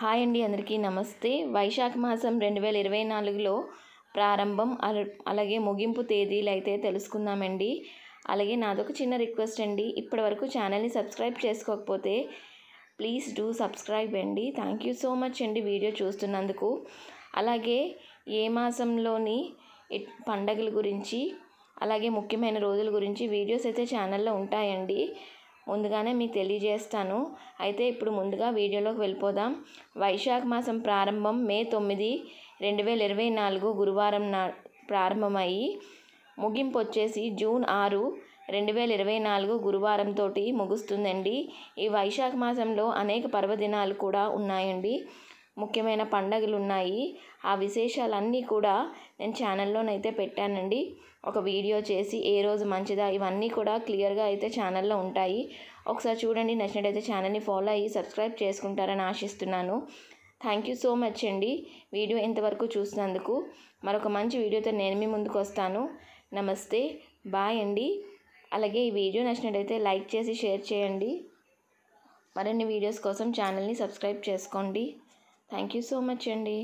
hi అండి అందరికీ నమస్తే వైశాఖ మాసం రెండు వేల ఇరవై నాలుగులో ప్రారంభం అలాగే ముగింపు తేదీలు అయితే తెలుసుకుందామండి అలాగే నాదొక చిన్న రిక్వెస్ట్ అండి ఇప్పటి వరకు ఛానల్ని సబ్స్క్రైబ్ చేసుకోకపోతే ప్లీజ్ డూ సబ్స్క్రైబ్ అండి థ్యాంక్ యూ సో మచ్ అండి వీడియో చూస్తున్నందుకు అలాగే ఏ మాసంలోని పండగల గురించి అలాగే ముఖ్యమైన రోజుల గురించి వీడియోస్ అయితే ఛానల్లో ఉంటాయండి ముందుగానే మీకు తెలియజేస్తాను అయితే ఇప్పుడు ముందుగా వీడియోలోకి వెళ్ళిపోదాం వైశాఖ మాసం ప్రారంభం మే తొమ్మిది రెండు వేల ఇరవై నాలుగు గురువారం నా ప్రారంభమయ్యి ముగింపు వచ్చేసి జూన్ ఆరు రెండు వేల ఇరవై నాలుగు గురువారంతో ముగుస్తుందండి ఈ వైశాఖ మాసంలో అనేక పర్వదినాలు కూడా ఉన్నాయండి ముఖ్యమైన పండగలు ఉన్నాయి ఆ విశేషాలన్నీ కూడా నేను ఛానల్లోనైతే పెట్టానండి ఒక వీడియో చేసి ఏ రోజు మంచిదా ఇవన్నీ కూడా క్లియర్గా అయితే ఛానల్లో ఉంటాయి ఒకసారి చూడండి నచ్చినట్టయితే ఛానల్ని ఫాలో అయ్యి సబ్స్క్రైబ్ చేసుకుంటారని ఆశిస్తున్నాను థ్యాంక్ యూ సో మచ్ అండి వీడియో ఇంతవరకు చూసినందుకు మరొక మంచి వీడియోతో నేను మీ ముందుకు వస్తాను నమస్తే బాయ్ అండి అలాగే ఈ వీడియో నచ్చినట్టయితే లైక్ చేసి షేర్ చేయండి మరిన్ని వీడియోస్ కోసం ఛానల్ని సబ్స్క్రైబ్ చేసుకోండి థ్యాంక్ యూ సో మచ్ అండి